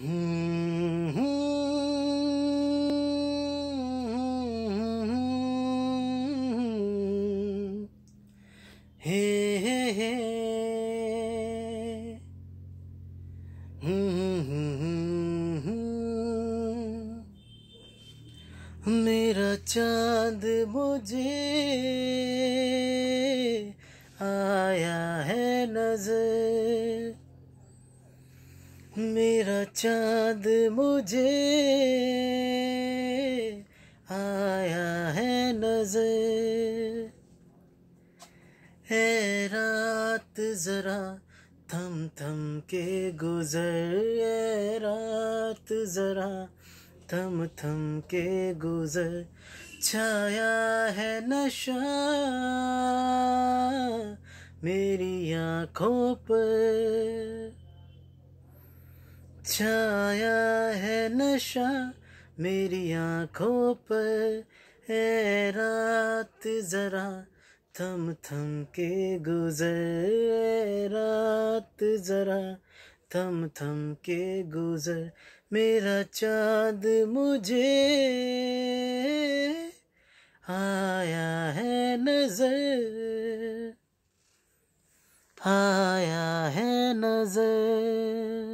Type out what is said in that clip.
हे mm-hmm. हे hey. Mm-hmm. मेरा चांद मुझे आया है नजर मेरा चाँद मुझे आया है नजर है रात जरा थम थम के गुजर है रात जरा थम थम के गुजर छाया है नशा मेरी आँखों पर छाया है नशा मेरी आंखों पर है रात जरा थम थम के गुजर रात जरा थम थम के गुजर मेरा चाँद मुझे आया है नजर आया है नजर